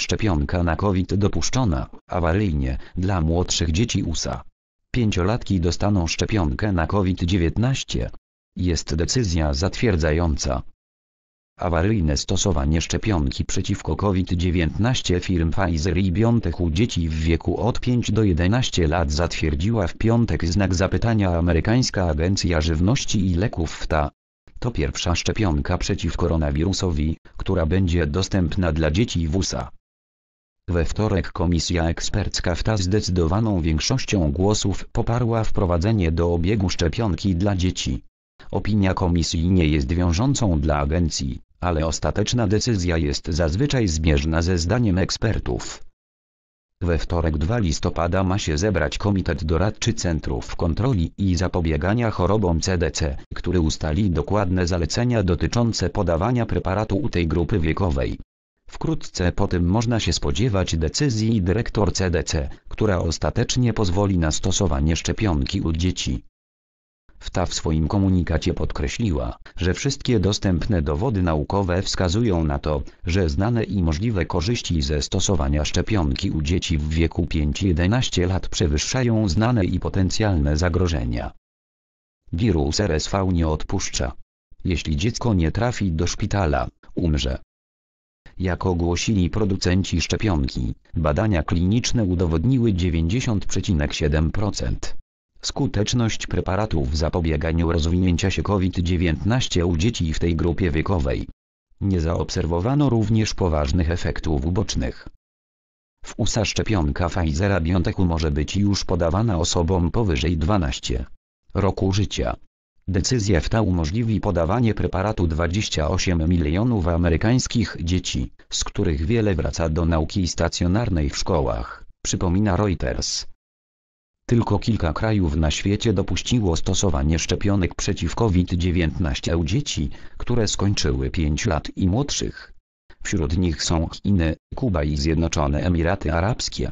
Szczepionka na COVID dopuszczona, awaryjnie, dla młodszych dzieci USA. Pięciolatki dostaną szczepionkę na COVID-19. Jest decyzja zatwierdzająca. Awaryjne stosowanie szczepionki przeciwko COVID-19 firm Pfizer i BioNTech u dzieci w wieku od 5 do 11 lat zatwierdziła w piątek znak zapytania amerykańska Agencja Żywności i Leków FTA. To pierwsza szczepionka przeciw koronawirusowi, która będzie dostępna dla dzieci w USA. We wtorek komisja ekspercka ta zdecydowaną większością głosów poparła wprowadzenie do obiegu szczepionki dla dzieci. Opinia komisji nie jest wiążącą dla agencji, ale ostateczna decyzja jest zazwyczaj zbieżna ze zdaniem ekspertów. We wtorek 2 listopada ma się zebrać Komitet Doradczy Centrów Kontroli i Zapobiegania Chorobom CDC, który ustali dokładne zalecenia dotyczące podawania preparatu u tej grupy wiekowej. Wkrótce potem można się spodziewać decyzji dyrektor CDC, która ostatecznie pozwoli na stosowanie szczepionki u dzieci. WTA w swoim komunikacie podkreśliła, że wszystkie dostępne dowody naukowe wskazują na to, że znane i możliwe korzyści ze stosowania szczepionki u dzieci w wieku 5-11 lat przewyższają znane i potencjalne zagrożenia. Wirus RSV nie odpuszcza. Jeśli dziecko nie trafi do szpitala, umrze. Jak ogłosili producenci szczepionki, badania kliniczne udowodniły 90,7% skuteczność preparatów w zapobieganiu rozwinięcia się COVID-19 u dzieci w tej grupie wiekowej. Nie zaobserwowano również poważnych efektów ubocznych. W USA szczepionka Pfizera biontechu może być już podawana osobom powyżej 12 roku życia. Decyzja w ta umożliwi podawanie preparatu 28 milionów amerykańskich dzieci, z których wiele wraca do nauki stacjonarnej w szkołach, przypomina Reuters. Tylko kilka krajów na świecie dopuściło stosowanie szczepionek przeciw COVID-19 u dzieci, które skończyły 5 lat i młodszych. Wśród nich są Chiny, Kuba i Zjednoczone Emiraty Arabskie.